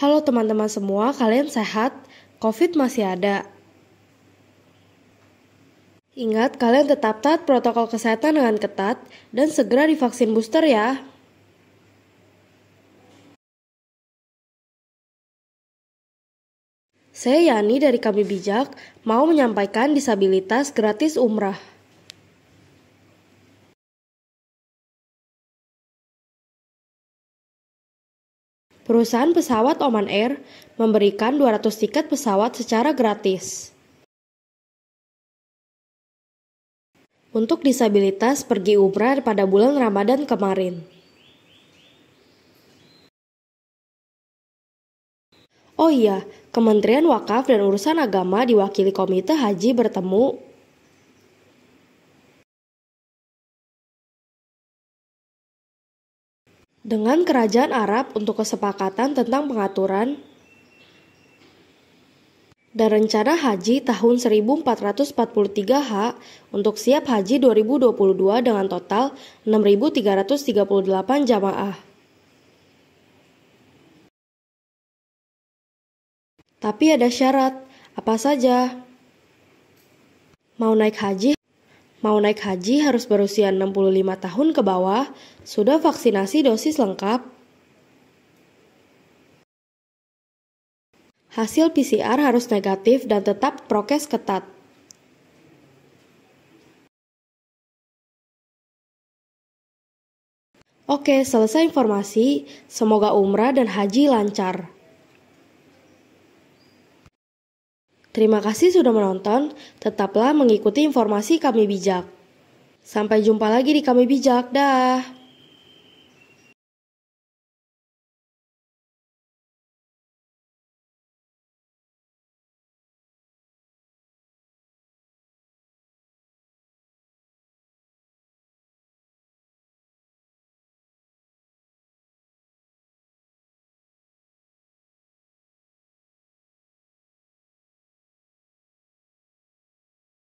Halo teman-teman semua, kalian sehat? COVID masih ada. Ingat, kalian tetap taat protokol kesehatan dengan ketat dan segera divaksin booster ya. Saya Yani dari Kami Bijak mau menyampaikan disabilitas gratis umrah. perusahaan pesawat Oman Air memberikan 200 tiket pesawat secara gratis. Untuk disabilitas pergi umrah pada bulan Ramadan kemarin. Oh iya, Kementerian Wakaf dan Urusan Agama diwakili Komite Haji bertemu dengan kerajaan Arab untuk kesepakatan tentang pengaturan dan rencana haji tahun 1443H untuk siap haji 2022 dengan total 6.338 jamaah. Tapi ada syarat, apa saja? Mau naik haji mau naik haji harus berusia 65 tahun ke bawah, sudah vaksinasi dosis lengkap. Hasil PCR harus negatif dan tetap prokes ketat. Oke, selesai informasi. Semoga umrah dan haji lancar. Terima kasih sudah menonton, tetaplah mengikuti informasi kami bijak. Sampai jumpa lagi di kami bijak, dah.